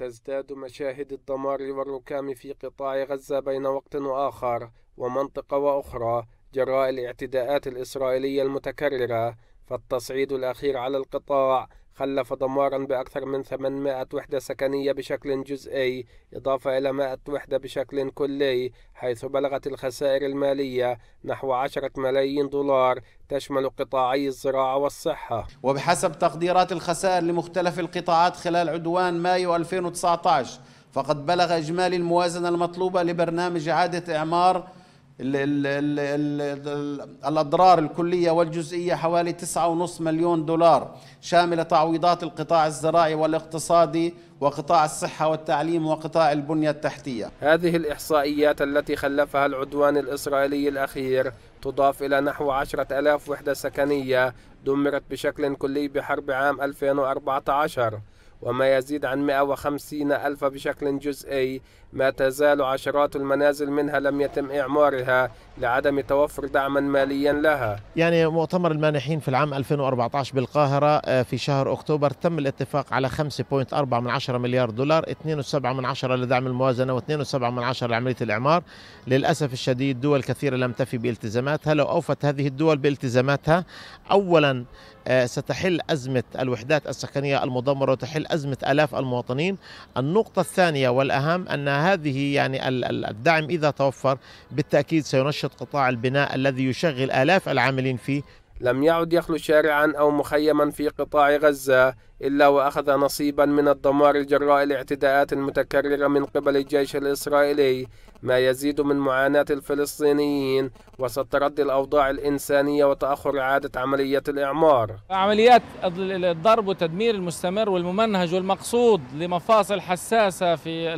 تزداد مشاهد الدمار والركام في قطاع غزة بين وقت وآخر ومنطقة وأخرى جراء الاعتداءات الإسرائيلية المتكررة فالتصعيد الأخير على القطاع خلف دمارا بأكثر من 800 وحدة سكنية بشكل جزئي إضافة إلى 100 وحدة بشكل كلي حيث بلغت الخسائر المالية نحو 10 ملايين دولار تشمل قطاعي الزراعة والصحة وبحسب تقديرات الخسائر لمختلف القطاعات خلال عدوان مايو 2019 فقد بلغ إجمالي الموازنة المطلوبة لبرنامج إعادة إعمار ال ال ال الأضرار الكلية والجزئية حوالي 9.5 مليون دولار شاملة تعويضات القطاع الزراعي والاقتصادي وقطاع الصحة والتعليم وقطاع البنية التحتية هذه الإحصائيات التي خلفها العدوان الإسرائيلي الأخير تضاف إلى نحو 10,000 وحدة سكنية دمرت بشكل كلي بحرب عام 2014 وما يزيد عن 150 ألف بشكل جزئي ما تزال عشرات المنازل منها لم يتم إعمارها لعدم توفر دعما ماليا لها يعني مؤتمر المانحين في العام 2014 بالقاهرة آه، في شهر أكتوبر تم الاتفاق على 5.4 من 10 مليار دولار 2.7 من 10 لدعم الموازنة و2.7 من 10 لعملية الإعمار للأسف الشديد دول كثيرة لم تفي بالتزاماتها لو أوفت هذه الدول بالتزاماتها أولا آه، ستحل أزمة الوحدات السكنية المدمرة وتحل أزمة آلاف المواطنين النقطة الثانية والأهم أن هذه يعني الدعم إذا توفر بالتأكيد سينشط قطاع البناء الذي يشغل آلاف العاملين فيه لم يعد يخلو شارعا أو مخيما في قطاع غزة إلا وأخذ نصيبا من الدمار جراء الاعتداءات المتكررة من قبل الجيش الإسرائيلي ما يزيد من معاناة الفلسطينيين وسط تردي الأوضاع الإنسانية وتأخر إعادة عملية الإعمار عمليات الضرب والتدمير المستمر والممنهج والمقصود لمفاصل حساسة في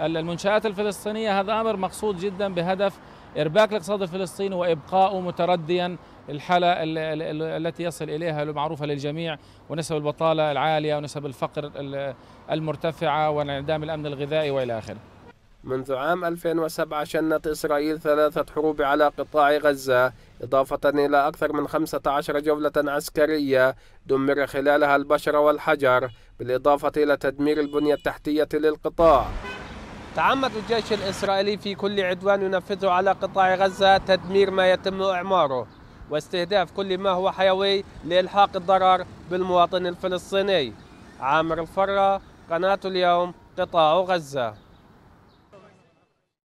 المنشآت الفلسطينية هذا أمر مقصود جدا بهدف إرباك الاقتصاد الفلسطيني وإبقائه مترديا الحالة التي يصل إليها المعروفة للجميع ونسب البطالة العالية ونسب الفقر المرتفعة وانعدام الأمن الغذائي وإلى آخره منذ عام 2007 شنت إسرائيل ثلاثة حروب على قطاع غزة إضافة إلى أكثر من 15 جولة عسكرية دمر خلالها البشر والحجر بالإضافة إلى تدمير البنية التحتية للقطاع تعمد الجيش الإسرائيلي في كل عدوان ينفذه على قطاع غزة تدمير ما يتم إعماره واستهداف كل ما هو حيوي لإلحاق الضرر بالمواطن الفلسطيني عامر الفرة قناة اليوم قطاع غزة